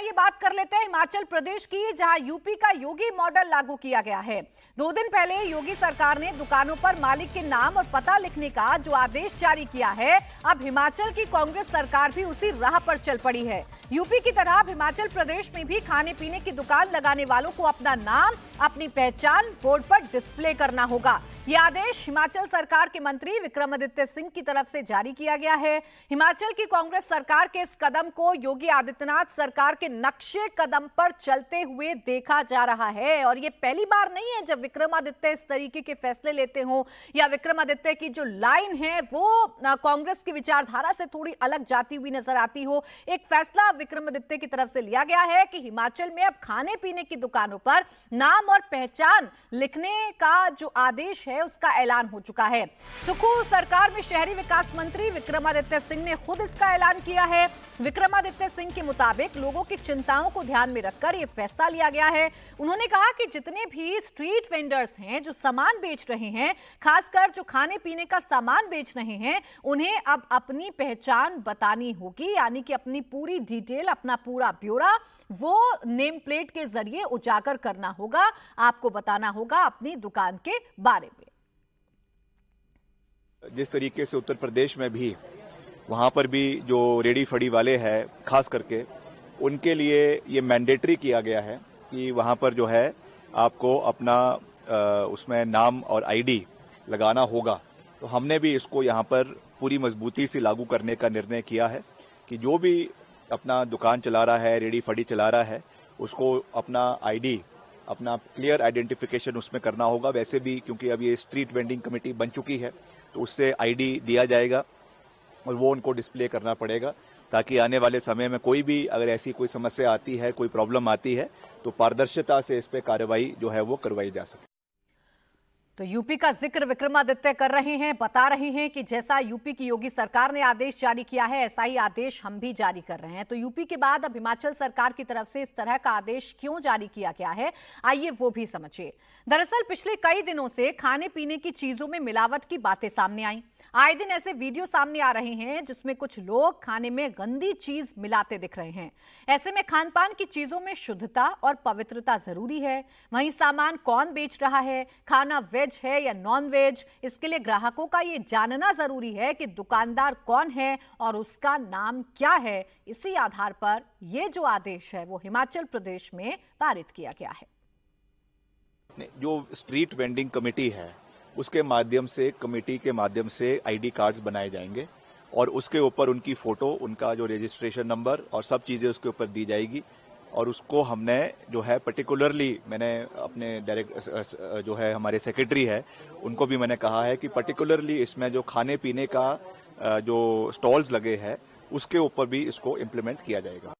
आइए बात कर लेते हैं हिमाचल प्रदेश की जहां यूपी का योगी मॉडल लागू किया गया है दो दिन पहले योगी सरकार ने दुकानों पर मालिक के नाम और पता लिखने का जो आदेश जारी किया है अब हिमाचल की कांग्रेस सरकार भी उसी राह पर चल पड़ी है यूपी की तरह हिमाचल प्रदेश में भी खाने पीने की दुकान लगाने वालों को अपना नाम अपनी पहचान बोर्ड पर डिस्प्ले करना होगा यह आदेश हिमाचल सरकार के मंत्री विक्रमादित्य सिंह की तरफ से जारी किया गया है हिमाचल की कांग्रेस सरकार के इस कदम को योगी आदित्यनाथ सरकार के नक्शे कदम पर चलते हुए देखा जा रहा है और यह पहली बार नहीं है जब विक्रमादित्य इस तरीके के फैसले लेते हो या विक्रमादित्य की जो लाइन है वो कांग्रेस की विचारधारा से थोड़ी अलग जाती हुई नजर आती हो एक फैसला विक्रमादित्य की तरफ से लिया गया है कि हिमाचल में अब खाने पीने की दुकानों पर नाम और पहचान लिखने का जो आदेश है है उसका ऐलान हो चुका है सुखू सरकार में शहरी विकास मंत्री विक्रमादित्य सिंह ने खुद इसका ऐलान किया है विक्रमादित्य सिंह के मुताबिक लोगों की चिंताओं को ध्यान में रखकर यह फैसला लिया गया है उन्होंने कहा कि जितने भी स्ट्रीट वेंडर्स हैं जो सामान बेच रहे हैं खासकर जो खाने पीने का सामान बेच रहे हैं उन्हें अब अपनी पहचान बतानी होगी यानी कि अपनी पूरी डिटेल अपना पूरा ब्यौरा वो नेम प्लेट के जरिए उजागर करना होगा आपको बताना होगा अपनी दुकान के बारे में जिस तरीके से उत्तर प्रदेश में भी वहाँ पर भी जो रेडी फड़ी वाले हैं खास करके उनके लिए ये मैंडेटरी किया गया है कि वहाँ पर जो है आपको अपना उसमें नाम और आईडी लगाना होगा तो हमने भी इसको यहाँ पर पूरी मजबूती से लागू करने का निर्णय किया है कि जो भी अपना दुकान चला रहा है रेडी फड़ी चला रहा है उसको अपना आईडी अपना क्लियर आइडेंटिफिकेशन उसमें करना होगा वैसे भी क्योंकि अब ये स्ट्रीट वेंडिंग कमेटी बन चुकी है तो उससे आईडी दिया जाएगा और वो उनको डिस्प्ले करना पड़ेगा ताकि आने वाले समय में कोई भी अगर ऐसी कोई समस्या आती है कोई प्रॉब्लम आती है तो पारदर्शिता से इस पर कार्रवाई जो है वो करवाई जा सके तो यूपी का जिक्र विक्रमादित्य कर रहे हैं बता रहे हैं कि जैसा यूपी की योगी सरकार ने आदेश जारी किया है ऐसा ही आदेश हम भी जारी कर रहे हैं तो यूपी के बाद अब हिमाचल सरकार की तरफ से इस तरह का आदेश क्यों जारी किया गया है आइए वो भी समझिए दरअसल पिछले कई दिनों से खाने पीने की चीजों में मिलावट की बातें सामने आई आए दिन ऐसे वीडियो सामने आ रहे हैं जिसमें कुछ लोग खाने में गंदी चीज मिलाते दिख रहे हैं ऐसे में खान पान की चीजों में शुद्धता और पवित्रता जरूरी है वहीं सामान कौन बेच रहा है खाना वेज वेज है या नॉन वेज इसके लिए ग्राहकों का ये जानना जरूरी है कि दुकानदार कौन है और उसका नाम क्या है इसी आधार पर ये जो आदेश है वो हिमाचल प्रदेश में पारित किया गया है जो स्ट्रीट वेंडिंग कमेटी है उसके माध्यम से कमेटी के माध्यम से आईडी कार्ड्स बनाए जाएंगे और उसके ऊपर उनकी फोटो उनका जो रजिस्ट्रेशन नंबर और सब चीजें उसके ऊपर दी जाएगी और उसको हमने जो है पर्टिकुलरली मैंने अपने डायरेक्ट जो है हमारे सेक्रेटरी है उनको भी मैंने कहा है कि पर्टिकुलरली इसमें जो खाने पीने का जो स्टॉल्स लगे हैं उसके ऊपर भी इसको इम्प्लीमेंट किया जाएगा